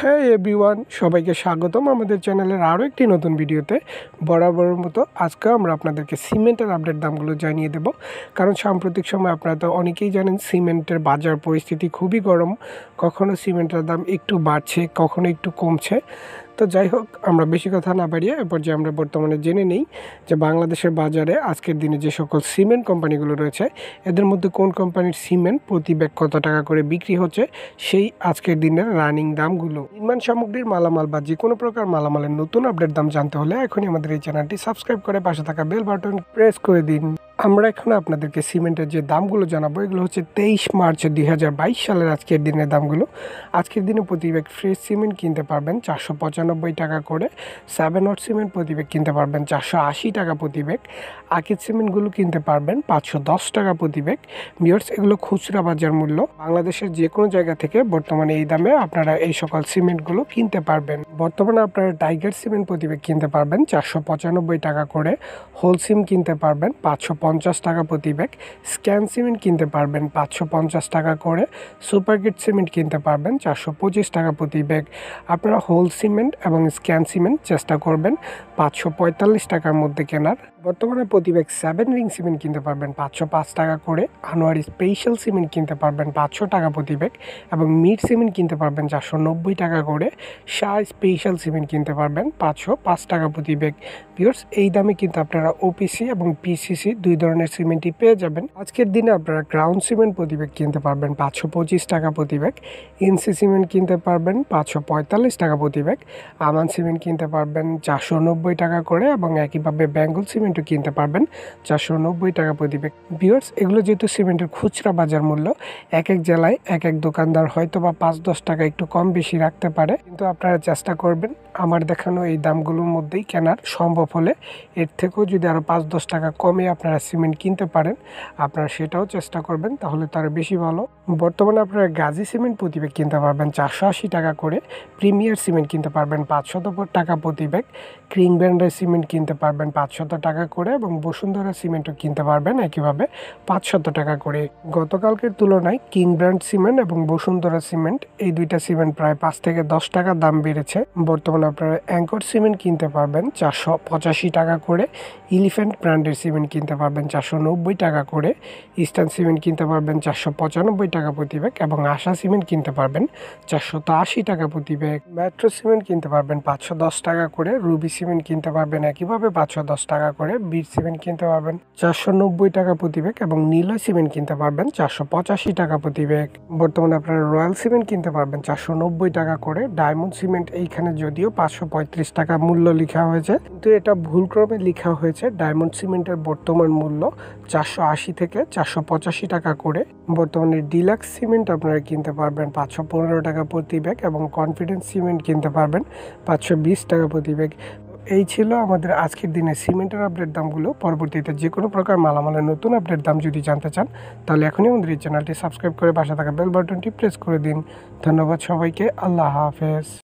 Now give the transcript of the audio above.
হ্যাঁ এভরিওয়ান সবাইকে স্বাগতম আমাদের চ্যানেলের আরও একটি নতুন ভিডিওতে বরাবর মতো আজকে আমরা আপনাদেরকে সিমেন্টের আপডেট দামগুলো জানিয়ে দেব কারণ সাম্প্রতিক সময় আপনারা তো অনেকেই জানেন সিমেন্টের বাজার পরিস্থিতি খুবই গরম কখনও সিমেন্টের দাম একটু বাড়ছে কখনো একটু কমছে তো যাই হোক আমরা বেশি কথা না বাড়িয়ে এরপর যে আমরা বর্তমানে জেনে নিই যে বাংলাদেশের বাজারে আজকের দিনে যে সকল সিমেন্ট কোম্পানিগুলো রয়েছে এদের মধ্যে কোন কোম্পানির সিমেন্ট প্রতি ব্যাগ কত টাকা করে বিক্রি হচ্ছে সেই আজকের দিনের রানিং দামগুলো নির্মাণ সামগ্রীর মালামাল বা যে কোনো প্রকার মালামালের নতুন আপডেট দাম জানতে হলে এখনই আমাদের এই চ্যানেলটি সাবস্ক্রাইব করে পাশে থাকা বেল বাটন প্রেস করে দিন আমরা এখন আপনাদেরকে সিমেন্টের যে দামগুলো জানাবো এগুলো হচ্ছে তেইশ মার্চ দুই সালের আজকের দিনের দামগুলো আজকের দিনে প্রতি ব্যাগ ফ্রেশ সিমেন্ট কিনতে পারবেন চারশো পঁচানব্বই টাকা করে সেভেন ওট সিমেন্ট প্রতি ব্যাগ কিনতে পারবেন চারশো আশি টাকা প্রতি ব্যাগ আকিদ সিমেন্টগুলো কিনতে পারবেন পাঁচশো দশ টাকা প্রতি ব্যাগ মিয়র্স এগুলো খুচরা বাজার মূল্য বাংলাদেশের যে কোনো জায়গা থেকে বর্তমানে এই দামে আপনারা এই সকল সিমেন্টগুলো কিনতে পারবেন বর্তমানে আপনারা টাইগার সিমেন্ট প্রতি ব্যাগ কিনতে পারবেন চারশো পঁচানব্বই টাকা করে হোলসিম কিনতে পারবেন পাঁচশো পঞ্চাশ টাকা প্রতি ব্যাগ স্ক্যান সিমেন্ট কিনতে পারবেন পাঁচশো পঞ্চাশ টাকা করে সুপার সিমেন্ট কিনতে পারবেন চারশো পঁচিশ টাকা প্রতি ব্যাগ আপনারা হোল সিমেন্ট এবং স্ক্যান সিমেন্ট চেষ্টা করবেন পাঁচশো পঁয়তাল্লিশ টাকার মধ্যে কেনার বর্তমানে প্রতি ব্যাগ সেভেন রিং সিমেন্ট কিনতে পারবেন পাঁচশো পাঁচ টাকা করে আনোয়ারি স্পেশাল সিমেন্ট কিনতে পারবেন পাঁচশো টাকা প্রতি ব্যাগ এবং মিড সিমেন্ট কিনতে পারবেন চারশো নব্বই টাকা করে শাহ স্পেশাল সিমেন্ট কিনতে পারবেন পাঁচশো পাঁচ টাকা প্রতি ব্যাগ পিওর্স এই দামে কিন্তু আপনারা ওপিসি এবং পিসিসি দুই ধরনের সিমেন্টই পেয়ে যাবেন আজকের দিনে আপনারা গ্রাউন্ড সিমেন্ট প্রতি ব্যাগ কিনতে পারবেন পাঁচশো পঁচিশ টাকা প্রতি ব্যাগ এনসি সিমেন্ট কিনতে পারবেন পাঁচশো পঁয়তাল্লিশ টাকা প্রতি ব্যাগ আমান সিমেন্ট কিনতে পারবেন চারশো নব্বই টাকা করে এবং একইভাবে বেঙ্গল সিমেন্ট কিন্তু কিনতে পারবেন চারশো নব্বই টাকা প্রতি বিয়ার্স এগুলো যেহেতু সিমেন্টের খুচরা বাজার মূল্য এক এক জেলায় এক এক দোকানদার হয়তো বা পাঁচ দশ টাকা একটু কম বেশি রাখতে পারে কিন্তু আপনারা চেষ্টা করবেন আমার দেখানো এই দামগুলোর মধ্যেই কেনার সম্ভব হলে এর থেকেও যদি আরও পাঁচ দশ টাকা কমে আপনারা সিমেন্ট কিনতে পারেন আপনারা সেটাও চেষ্টা করবেন তাহলে তার বেশি ভালো বর্তমানে আপনারা গাজী সিমেন্ট প্রতি ব্যাগ কিনতে পারবেন চারশো আশি টাকা করে প্রিমিয়ার সিমেন্ট কিনতে পারবেন পাঁচশত টাকা প্রতি ব্যাগ ক্রিং ব্র্যান্ডের সিমেন্ট কিনতে পারবেন পাঁচশত টাকা করে এবং বসুন্ধরা সিমেন্টও কিনতে পারবেন একইভাবে পাঁচশত টাকা করে গতকালকের তুলনায় কিং ব্র্যান্ড সিমেন্ট এবং বসুন্ধরা সিমেন্ট এই দুইটা সিমেন্ট প্রায় পাঁচ থেকে দশ টাকা দাম বেড়েছে বর্তমানে আপনারা অ্যাঙ্কর সিমেন্ট কিনতে পারবেন চারশো পঁচাশি টাকা করে ইলিফ্যান্ট ব্র্যান্ডের সিমেন্ট কিনতে পারবেন চারশো নব্বই টাকা করে ইস্টার্ন সিমেন্ট কিনতে পারবেন চারশো পঁচানব্বই টাকা প্রতি ব্যাগ এবং আশা সিমেন্ট কিনতে পারবেন চারশো আশি টাকা প্রতি ব্যাগ মেট্রো সিমেন্ট কিনতে পারবেন পাঁচশো দশ টাকা করে রুবি সিমেন্ট কিনতে পারবেন একইভাবে পাঁচশো দশ টাকা করে বিট সিমেন্ট কিনতে পারবেন চারশো নব্বই টাকা প্রতি ব্যাগ এবং নীল সিমেন্ট কিনতে পারবেন চারশো পঁচাশি টাকা প্রতি ব্যাগ বর্তমানে আপনারা রয়্যাল সিমেন্ট কিনতে পারবেন চারশো নব্বই টাকা করে ডায়মন্ড সিমেন্ট এইখানে যদিও পাঁচশো পঁয়ত্রিশ টাকা মূল্য লেখা হয়েছে কিন্তু এটা ভুলক্রমে লেখা হয়েছে ডায়মন্ড সিমেন্টের বর্তমান মূল্য চারশো আশি থেকে চারশো পঁচাশি টাকা করে বর্তমানে ডিলাক্স সিমেন্ট আপনারা কিনতে পারবেন পাঁচশো পনেরো টাকা প্রতি ব্যাগ এবং কনফিডেন্স সিমেন্ট কিনতে পারবেন পাঁচশো বিশ টাকা প্রতি ব্যাগ এই ছিল আমাদের আজকের দিনে সিমেন্টের আপডেট দামগুলো পরবর্তীতে যে কোনো প্রকার মালামালের নতুন আপডেট দাম যদি জানতে চান তাহলে এখনই আমাদের এই চ্যানেলটি সাবস্ক্রাইব করে পাশে থাকা বেল বাটনটি প্রেস করে দিন ধন্যবাদ সবাইকে আল্লাহ হাফেজ